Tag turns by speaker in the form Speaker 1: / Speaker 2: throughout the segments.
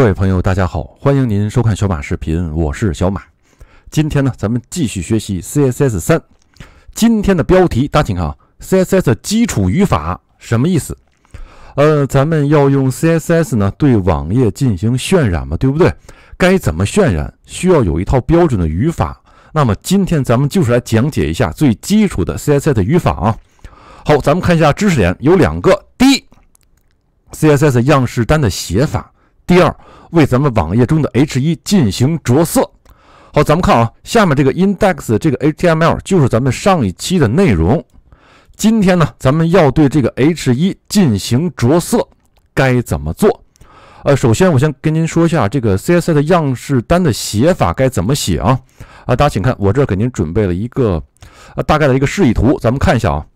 Speaker 1: 各位朋友，大家好，欢迎您收看小马视频，我是小马。今天呢，咱们继续学习 CSS 三。今天的标题大家请看啊，CSS 基础语法什么意思？呃，咱们要用 CSS 呢对网页进行渲染嘛，对不对？该怎么渲染？需要有一套标准的语法。那么今天咱们就是来讲解一下最基础的 CSS 语法啊。好，咱们看一下知识点有两个。第一，CSS 样式单的写法。第二，为咱们网页中的 h1 进行着色。好，咱们看啊，下面这个 index 这个 HTML 就是咱们上一期的内容。今天呢，咱们要对这个 h1 进行着色，该怎么做？呃，首先我先跟您说一下这个 CSS 样式单的写法该怎么写啊？啊，大家请看，我这给您准备了一个呃大概的一个示意图，咱们看一下啊。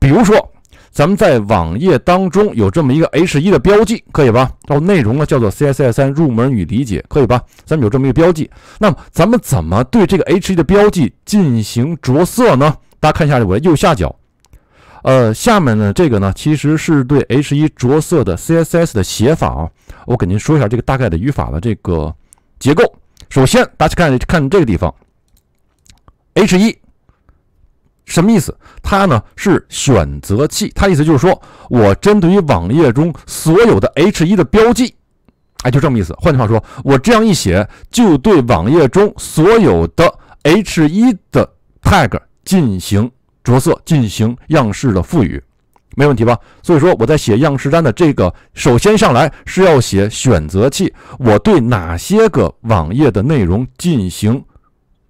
Speaker 1: 比如说。咱们在网页当中有这么一个 h1 的标记，可以吧？到内容呢叫做 CSS 三入门与理解，可以吧？咱们有这么一个标记，那么咱们怎么对这个 h1 的标记进行着色呢？大家看一下我的右下角，呃，下面呢这个呢，其实是对 h1 着色的 CSS 的写法啊，我给您说一下这个大概的语法的这个结构。首先大家看看这个地方，h1。什么意思？它呢是选择器，它意思就是说，我针对于网页中所有的 H1 的标记，哎，就这么意思。换句话说，我这样一写，就对网页中所有的 H1 的 tag 进行着色，进行样式的赋予，没问题吧？所以说，我在写样式单的这个，首先上来是要写选择器，我对哪些个网页的内容进行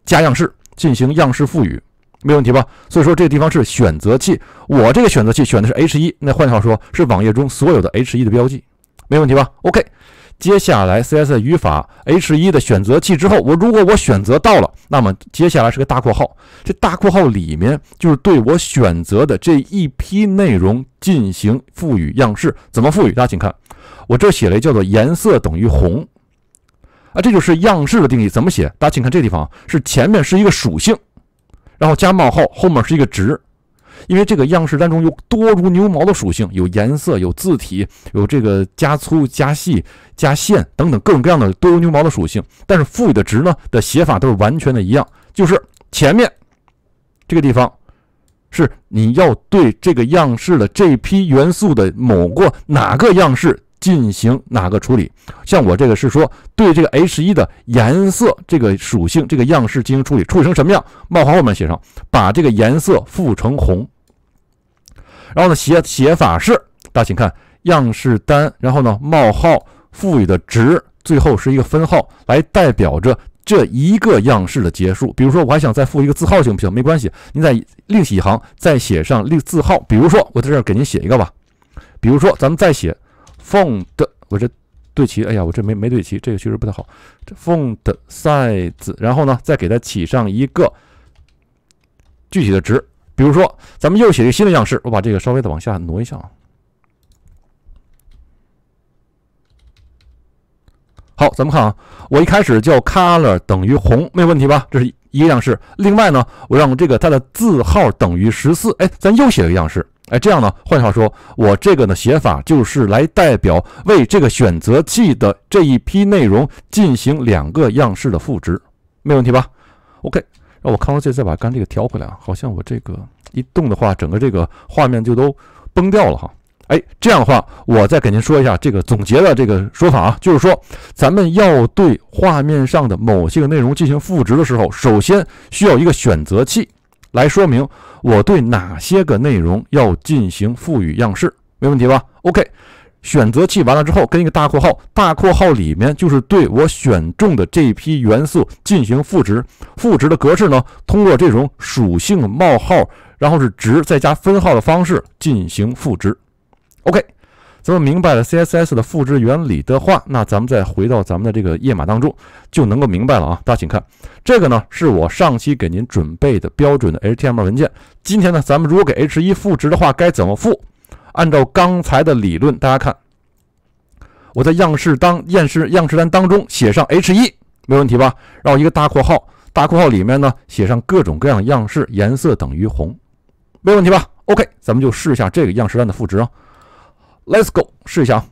Speaker 1: 加样式，进行样式赋予。没问题吧？所以说这个地方是选择器，我这个选择器选的是 h 一，那换句话说，是网页中所有的 h 一的标记，没问题吧？OK，接下来 CSS 语法 h 一的选择器之后，我如果我选择到了，那么接下来是个大括号，这大括号里面就是对我选择的这一批内容进行赋予样式，怎么赋予？大家请看，我这写了一叫做颜色等于红，啊，这就是样式的定义，怎么写？大家请看这地方，是前面是一个属性。然后加冒号，后面是一个值，因为这个样式单中有多如牛毛的属性，有颜色，有字体，有这个加粗、加细、加线等等各种各样的多如牛毛的属性。但是赋予的值呢的写法都是完全的一样，就是前面这个地方是你要对这个样式的这批元素的某个哪个样式。进行哪个处理？像我这个是说对这个 H 一的颜色这个属性这个样式进行处理，处理成什么样？冒号后面写上，把这个颜色赋成红。然后呢，写写法是，大家请看样式单。然后呢，冒号赋予的值，最后是一个分号，来代表着这一个样式的结束。比如说，我还想再赋一个字号行不行？没关系，您再另起一行再写上另字号。比如说，我在这给您写一个吧。比如说，咱们再写。font，我这对齐，哎呀，我这没没对齐，这个确实不太好。这 font size，然后呢，再给它起上一个具体的值，比如说，咱们又写一个新的样式，我把这个稍微的往下挪一下。啊。好，咱们看啊，我一开始叫 color 等于红，没有问题吧？这是一个样式。另外呢，我让这个它的字号等于十四。哎，咱又写一个样式。哎，这样呢？换句话说，我这个呢写法就是来代表为这个选择器的这一批内容进行两个样式的赋值，没问题吧？OK，让我看到这再把干这个调回来啊，好像我这个一动的话，整个这个画面就都崩掉了哈。哎，这样的话，我再给您说一下这个总结的这个说法啊，就是说，咱们要对画面上的某些个内容进行赋值的时候，首先需要一个选择器。来说明我对哪些个内容要进行赋予样式，没问题吧？OK，选择器完了之后跟一个大括号，大括号里面就是对我选中的这一批元素进行赋值，赋值的格式呢，通过这种属性冒号，然后是值，再加分号的方式进行赋值。OK。咱们明白了 CSS 的复制原理的话，那咱们再回到咱们的这个页码当中就能够明白了啊。大家请看，这个呢是我上期给您准备的标准的 HTML 文件。今天呢，咱们如果给 H1 赋值的话，该怎么赋？按照刚才的理论，大家看，我在样式当样式样式单当中写上 H1，没问题吧？然后一个大括号，大括号里面呢写上各种各样样式，颜色等于红，没问题吧？OK，咱们就试一下这个样式单的赋值啊。Let's go，试一下。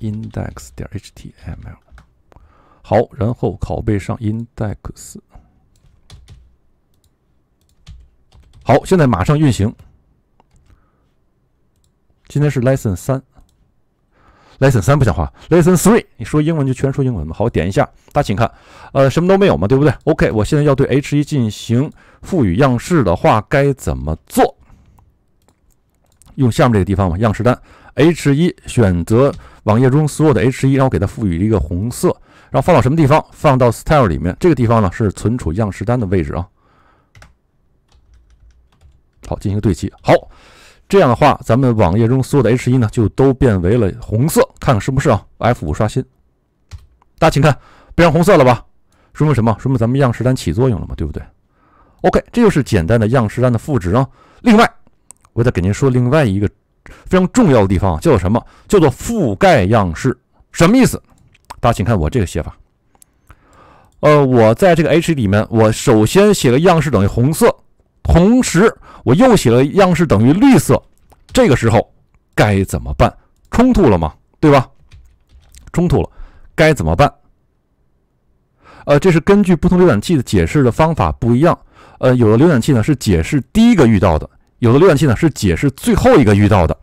Speaker 1: index 点 html，好，然后拷贝上 index，好，现在马上运行。今天是 Lesson 三，Lesson 三不讲话，Lesson three，你说英文就全说英文嘛。好，点一下，大家请看，呃，什么都没有嘛，对不对？OK，我现在要对 h 1进行赋予样式的话，该怎么做？用下面这个地方嘛，样式单，h 一选择网页中所有的 h 一，然后给它赋予一个红色，然后放到什么地方？放到 style 里面。这个地方呢是存储样式单的位置啊。好，进行对齐。好，这样的话，咱们网页中所有的 h 一呢就都变为了红色，看看是不是啊？F 五刷新，大家请看，变成红色了吧？说明什么？说明咱们样式单起作用了嘛，对不对？OK，这就是简单的样式单的赋值啊。另外。我再给您说另外一个非常重要的地方，叫做什么？叫做覆盖样式，什么意思？大家请看我这个写法。呃，我在这个 H 里面，我首先写了样式等于红色，同时我又写了样式等于绿色。这个时候该怎么办？冲突了吗？对吧？冲突了，该怎么办？呃，这是根据不同浏览器的解释的方法不一样。呃，有的浏览器呢是解释第一个遇到的。有的浏览器呢是解释最后一个遇到的，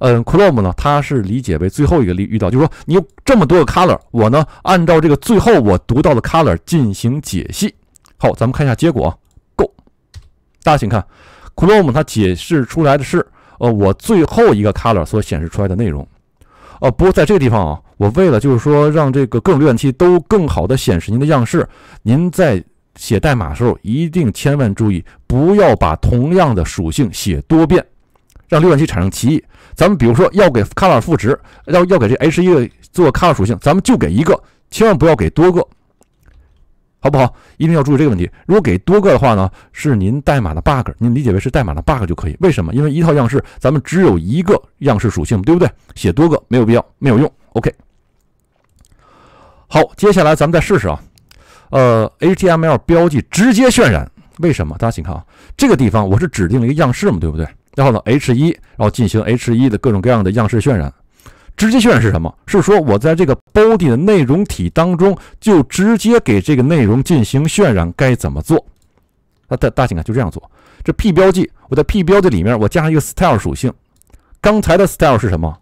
Speaker 1: 嗯，Chrome 呢，它是理解为最后一个遇遇到，就是说你有这么多个 color，我呢按照这个最后我读到的 color 进行解析。好，咱们看一下结果。Go，大家请看，Chrome 它解释出来的是，呃，我最后一个 color 所显示出来的内容。呃，不过在这个地方啊，我为了就是说让这个各种浏览器都更好的显示您的样式，您在写代码的时候一定千万注意。不要把同样的属性写多遍，让浏览器产生歧义。咱们比如说要给 color 赋值，要要给这 h1 做 color 属性，咱们就给一个，千万不要给多个，好不好？一定要注意这个问题。如果给多个的话呢，是您代码的 bug，您理解为是代码的 bug 就可以。为什么？因为一套样式，咱们只有一个样式属性，对不对？写多个没有必要，没有用。OK。好，接下来咱们再试试啊，呃，HTML 标记直接渲染。为什么？大家请看啊，这个地方我是指定了一个样式嘛，对不对？然后呢，h1，然后进行 h1 的各种各样的样式渲染。直接渲染是什么？是说我在这个 body 的内容体当中，就直接给这个内容进行渲染，该怎么做？啊，大大家请看，就这样做。这 p 标记，我在 p 标记里面，我加上一个 style 属性。刚才的 style 是什么？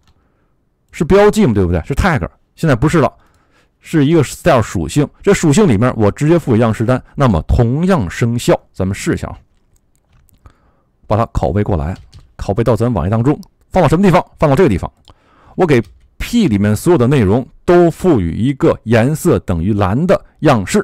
Speaker 1: 是标记嘛，对不对？是 tag，现在不是了。是一个 style 属性，这属性里面我直接赋予样式单，那么同样生效。咱们试一下啊，把它拷贝过来，拷贝到咱网页当中，放到什么地方？放到这个地方。我给 p 里面所有的内容都赋予一个颜色等于蓝的样式。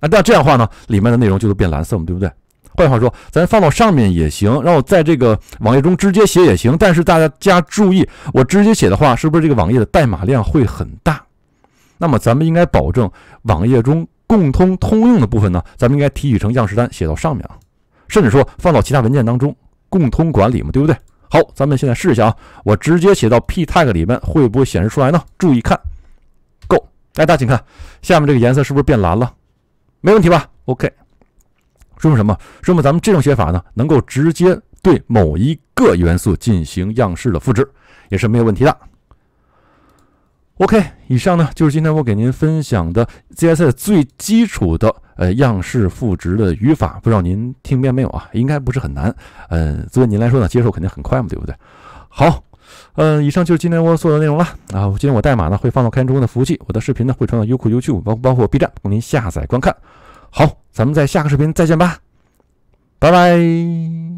Speaker 1: 啊，那这样的话呢，里面的内容就会变蓝色嘛，对不对？换句话说，咱放到上面也行，然后在这个网页中直接写也行。但是大家注意，我直接写的话，是不是这个网页的代码量会很大？那么咱们应该保证网页中共通通用的部分呢？咱们应该提取成样式单写到上面啊，甚至说放到其他文件当中共通管理嘛，对不对？好，咱们现在试一下啊，我直接写到 p tag 里面会不会显示出来呢？注意看，Go，哎，大家请看下面这个颜色是不是变蓝了？没问题吧？OK，说明什么？说明咱们这种写法呢，能够直接对某一个元素进行样式的复制，也是没有问题的。OK，以上呢就是今天我给您分享的 ZS 最基础的呃样式赋值的语法，不知道您听明白没有啊？应该不是很难，嗯，作为您来说呢，接受肯定很快嘛，对不对？好，嗯，以上就是今天我所有的内容了啊。今天我代码呢会放到开源中的服务器，我的视频呢会传到优酷、YouTube，包包括 B 站供您下载观看。好，咱们在下个视频再见吧，拜拜。